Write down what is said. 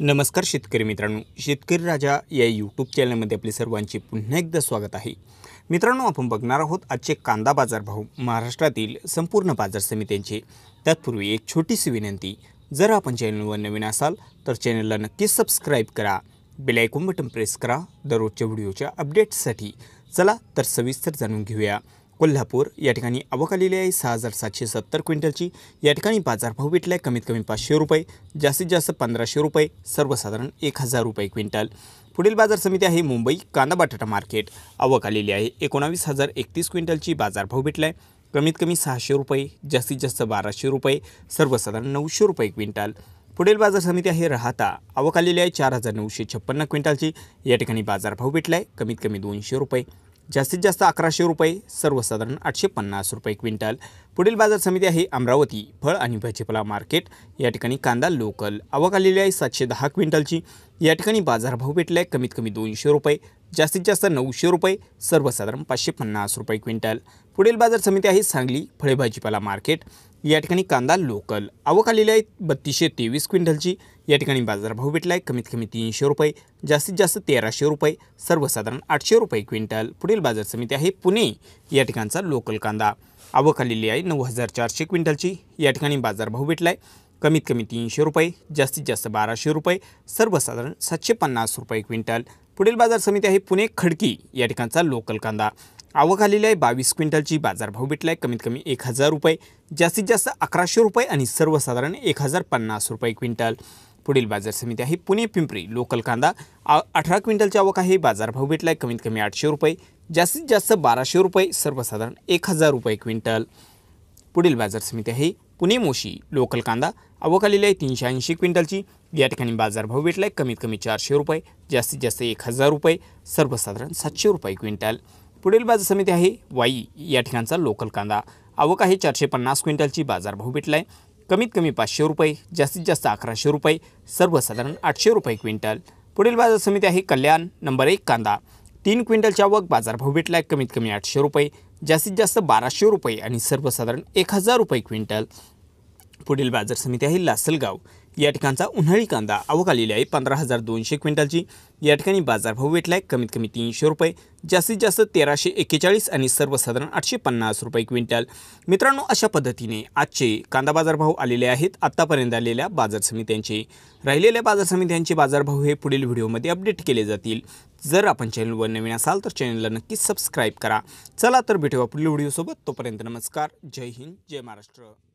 नमस्कार शेतकरी मित्रांनो शेतकरी राजा या यूट्यूब चॅनलमध्ये आपले सर्वांचे पुन्हा एकदा स्वागत आहे मित्रांनो आपण बघणार आहोत आजचे कांदा बाजारभाव महाराष्ट्रातील संपूर्ण बाजार समित्यांचे तत्पूर्वी एक छोटीशी विनंती जर आपण चॅनलवर नवीन असाल तर चॅनलला नक्की सबस्क्राईब करा बेलायकून बटन प्रेस करा दररोजच्या व्हिडिओच्या अपडेट्ससाठी चला तर सविस्तर जाणून घेऊया कोल्हापूर या ठिकाणी आवक आलेली आहे सहा हजार सातशे सत्तर क्विंटलची या ठिकाणी बाजारभाव भेटला आहे कमीत कमी पाचशे रुपये जास्तीत जास्त पंधराशे रुपये सर्वसाधारण एक हजार रुपये क्विंटल पुढील बाजार समिती आहे मुंबई कांदा बटाटा मार्केट आवक आलेली आहे एकोणावीस हजार एकतीस क्विंटलची बाजारभाव भेटला आहे कमीत कमी सहाशे रुपये जास्तीत जास्त बाराशे रुपये सर्वसाधारण नऊशे रुपये क्विंटल पुढील बाजार समिती आहे राहता आवक आलेली आहे चार हजार नऊशे छप्पन्न क्विंटलची या ठिकाणी बाजारभाव भेटला आहे कमीत कमी दोनशे रुपये जास्तीत जास्त अकराशे रुपये सर्वसाधारण आठशे पन्नास रुपये क्विंटल पुढील बाजार समिती आहे अमरावती फळ आणि भाजीपाला मार्केट या ठिकाणी कांदा लोकल आवक आलेली आहे सातशे दहा क्विंटलची या ठिकाणी बाजारभाव भेटला आहे कमीत कमी दोनशे रुपये जास्तीत जास्त नऊशे रुपये सर्वसाधारण पाचशे पन्नास रुपये क्विंटल पुढील बाजार समिती आहे सांगली फळे भाजीपाला मार्केट या ठिकाणी कांदा लोकल आवक आलेली आहे बत्तीसशे तेवीस क्विंटलची या ठिकाणी बाजारभाव भेटला आहे कमीत कमी तीनशे रुपये जास्तीत जास्त तेराशे रुपये सर्वसाधारण आठशे रुपये क्विंटल पुढील बाजार समिती आहे पुणे या ठिकाणचा लोकल कांदा आवक आलेली आहे नऊ हजार चारशे क्विंटलची या ठिकाणी बाजारभाव भेटला आहे कमीत कमी तीनशे रुपये जास्तीत जास्त बाराशे रुपये सर्वसाधारण सातशे पन्नास रुपये क्विंटल पुढील बाजार समिती आहे पुणे खडकी या ठिकाणचा लोकल कांदा आवक आलेली आहे बावीस क्विंटलची बाजारभाव भेटला आहे कमीत कमी एक हजार रुपये जास्तीत जास्त अकराशे रुपये आणि सर्वसाधारण एक हजार पन्नास रुपये क्विंटल पुढील बाजार समिती आहे पुणे पिंपरी लोकल कांदा अठरा क्विंटलची आवक आहे बाजारभाव भेटला आहे कमीत कमी आठशे रुपये जास्तीत जास्त बाराशे रुपये सर्वसाधारण एक हजार रुपये क्विंटल पुढील बाजार समिती आहे पुणे मोशी लोकल कांदा आवक आलेली आहे तीनशे ऐंशी क्विंटलची या ठिकाणी बाजारभाव भेटला आहे कमीत कमी चारशे रुपये जास्तीत जास्त एक हजार रुपये सर्वसाधारण सातशे रुपये क्विंटल पुढील बाजार समिती आहे वाई या ठिकाणचा लोकल कांदा आवक आहे चारशे पन्नास क्विंटलची बाजारभाव भेटला आहे कमीत कमी पाचशे रुपये जास्तीत जास्त अकराशे रुपये सर्वसाधारण आठशे रुपये क्विंटल पुढील बाजार समिती आहे कल्याण नंबर एक कांदा तीन क्विंटलची आवक बाजारभाव भेटला आहे कमीत कमी आठशे रुपये जास्तीत जास्त बाराशे रुपये आणि सर्वसाधारण एक हजार रुपये क्विंटल पुढील बाजार समिती आहे लासलगाव या ठिकाणचा उन्हाळी कांदा आवक आलेली आहे पंधरा हजार दोनशे क्विंटलची या ठिकाणी बाजारभाव भेटला आहे कमीत कमी तीनशे रुपये जास्तीत जास्त तेराशे एक्केचाळीस आणि सर्वसाधारण आठशे पन्नास रुपये क्विंटल मित्रांनो अशा पद्धतीने आजचे कांदा बाजारभाव आलेले आहेत आत्तापर्यंत आलेल्या बाजार समित्यांचे राहिलेल्या बाजार समित्यांचे बाजारभाव हे पुढील व्हिडिओमध्ये अपडेट केले जातील जर आपण चॅनलवर नवीन असाल तर चॅनलला नक्कीच सबस्क्राईब करा चला तर भेटूया पुढील व्हिडिओसोबत तोपर्यंत नमस्कार जय हिंद जय महाराष्ट्र